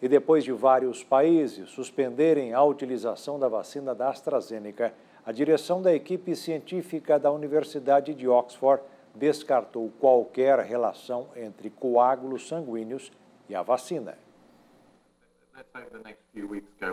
e depois de vários países suspenderem a utilização da vacina da AstraZeneca, a direção da equipe científica da Universidade de Oxford descartou qualquer relação entre coágulos sanguíneos e a vacina.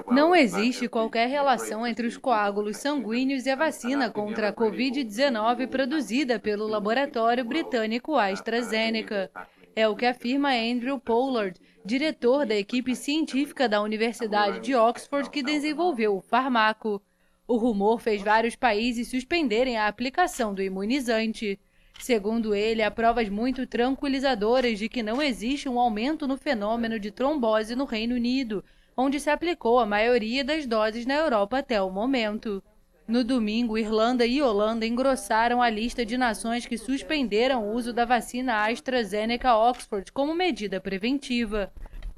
Não existe qualquer relação entre os coágulos sanguíneos e a vacina contra a Covid-19 produzida pelo laboratório britânico AstraZeneca. É o que afirma Andrew Pollard, diretor da equipe científica da Universidade de Oxford que desenvolveu o fármaco. O rumor fez vários países suspenderem a aplicação do imunizante. Segundo ele, há provas muito tranquilizadoras de que não existe um aumento no fenômeno de trombose no Reino Unido, onde se aplicou a maioria das doses na Europa até o momento. No domingo, Irlanda e Holanda engrossaram a lista de nações que suspenderam o uso da vacina AstraZeneca Oxford como medida preventiva.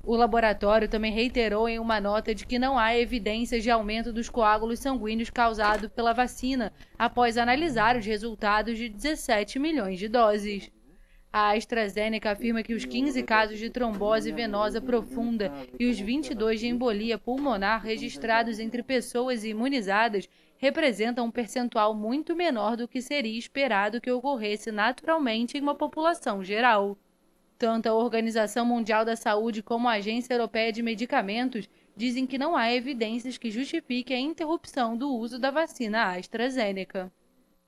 O laboratório também reiterou em uma nota de que não há evidências de aumento dos coágulos sanguíneos causado pela vacina, após analisar os resultados de 17 milhões de doses. A AstraZeneca afirma que os 15 casos de trombose venosa profunda e os 22 de embolia pulmonar registrados entre pessoas imunizadas representam um percentual muito menor do que seria esperado que ocorresse naturalmente em uma população geral. Tanto a Organização Mundial da Saúde como a Agência Europeia de Medicamentos dizem que não há evidências que justifiquem a interrupção do uso da vacina AstraZeneca.